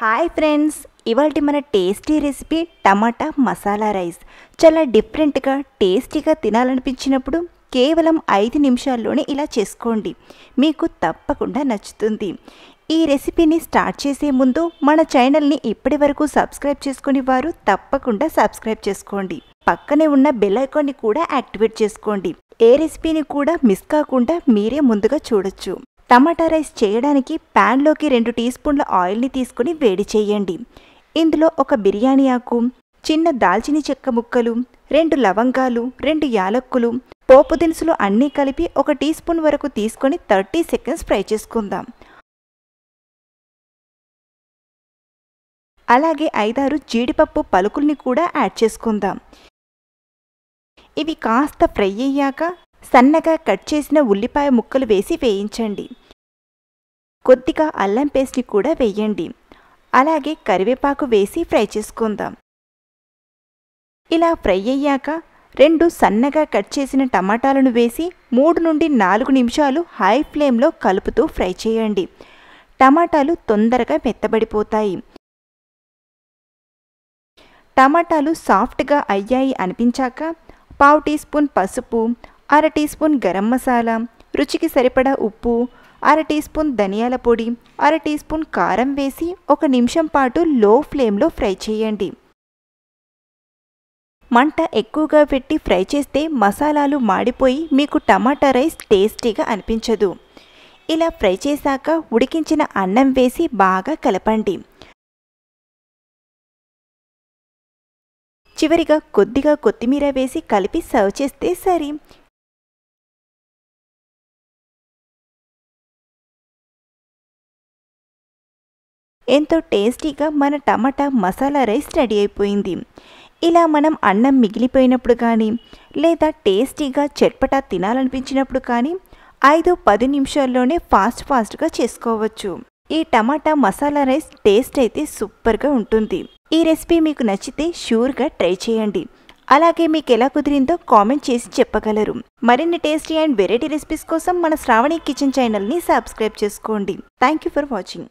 hi friends ఇవాళ మన tasty recipe tomato masala rice చాలా డిఫరెంట్గా టేస్టీగా తినాలనిపించినప్పుడు కేవలం ఐదు నిమిషాల్లోనే ఇలా చేసుకోండి మీకు తప్పకుండా నచ్చుతుంది ఈ రెసిపీని స్టార్ట్ చేసే ముందు మన ఛానల్ని ఇప్పటి వరకు సబ్స్క్రైబ్ చేసుకుని వారు తప్పకుండా సబ్స్క్రైబ్ చేసుకోండి పక్కనే ఉన్న బెల్ ఐకాన్ని కూడా యాక్టివేట్ చేసుకోండి ఏ రెసిపీని కూడా మిస్ కాకుండా మీరే ముందుగా చూడొచ్చు టమాటా రైస్ చేయడానికి ప్యాన్లోకి రెండు టీ స్పూన్ల ఆయిల్ని తీసుకుని వేడి చేయండి ఇందులో ఒక బిర్యానీ ఆకు చిన్న దాల్చిన చెక్క ముక్కలు రెండు లవంగాలు రెండు యాలక్కులు పోపు దినుసులు అన్నీ కలిపి ఒక టీ స్పూన్ వరకు తీసుకొని థర్టీ సెకండ్స్ ఫ్రై చేసుకుందాం అలాగే ఐదారు జీడిపప్పు పలుకుల్ని కూడా యాడ్ చేసుకుందాం ఇవి కాస్త ఫ్రై అయ్యాక సన్నగా కట్ చేసిన ఉల్లిపాయ ముక్కలు వేసి వేయించండి కొద్దిగా అల్లం పేస్ట్ని కూడా వేయండి అలాగే కరివేపాకు వేసి ఫ్రై చేసుకుందాం ఇలా ఫ్రై అయ్యాక రెండు సన్నగా కట్ చేసిన టమాటాలను వేసి మూడు నుండి నాలుగు నిమిషాలు హై ఫ్లేమ్లో కలుపుతూ ఫ్రై చేయండి టమాటాలు తొందరగా మెత్తబడిపోతాయి టమాటాలు సాఫ్ట్గా అయ్యాయి అనిపించాక పావు టీ స్పూన్ పసుపు అర టీ స్పూన్ గరం మసాలా రుచికి సరిపడా ఉప్పు అర టీ స్పూన్ ధనియాల పొడి అర టీ స్పూన్ కారం వేసి ఒక నిమిషం పాటు లో ఫ్లేమ్లో ఫ్రై చేయండి మంట ఎక్కువగా పెట్టి ఫ్రై చేస్తే మసాలాలు మాడిపోయి మీకు టమాటా రైస్ టేస్టీగా అనిపించదు ఇలా ఫ్రై చేశాక ఉడికించిన అన్నం వేసి బాగా కలపండి చివరిగా కొద్దిగా కొత్తిమీర వేసి కలిపి సర్వ్ చేస్తే సరే ఎంతో టేస్టీగా మన టమాటా మసాలా రైస్ రెడీ అయిపోయింది ఇలా మనం అన్నం మిగిలిపోయినప్పుడు కానీ లేదా టేస్టీగా చట్పటా తినాలనిపించినప్పుడు కానీ ఐదు పది నిమిషాల్లోనే ఫాస్ట్ ఫాస్ట్గా చేసుకోవచ్చు ఈ టమాటా మసాలా రైస్ టేస్ట్ అయితే సూపర్గా ఉంటుంది ఈ రెసిపీ మీకు నచ్చితే షూర్గా ట్రై చేయండి అలాగే మీకు ఎలా కుదిరిందో కామెంట్ చేసి చెప్పగలరు మరిన్ని టేస్టీ అండ్ వెరైటీ రెసిపీస్ కోసం మన శ్రావణి కిచెన్ ఛానల్ని సబ్స్క్రైబ్ చేసుకోండి థ్యాంక్ యూ ఫర్ వాచింగ్